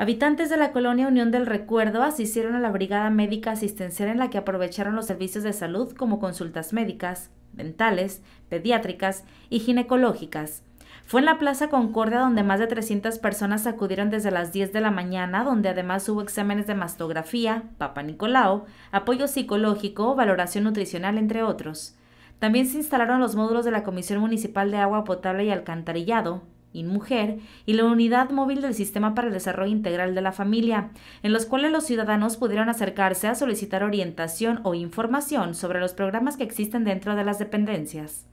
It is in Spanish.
Habitantes de la colonia Unión del Recuerdo asistieron a la brigada médica asistencial en la que aprovecharon los servicios de salud como consultas médicas, mentales, pediátricas y ginecológicas. Fue en la Plaza Concordia donde más de 300 personas acudieron desde las 10 de la mañana, donde además hubo exámenes de mastografía, Papa Nicolau, apoyo psicológico, valoración nutricional, entre otros. También se instalaron los módulos de la Comisión Municipal de Agua Potable y Alcantarillado, INMUJER y la Unidad Móvil del Sistema para el Desarrollo Integral de la Familia, en los cuales los ciudadanos pudieron acercarse a solicitar orientación o información sobre los programas que existen dentro de las dependencias.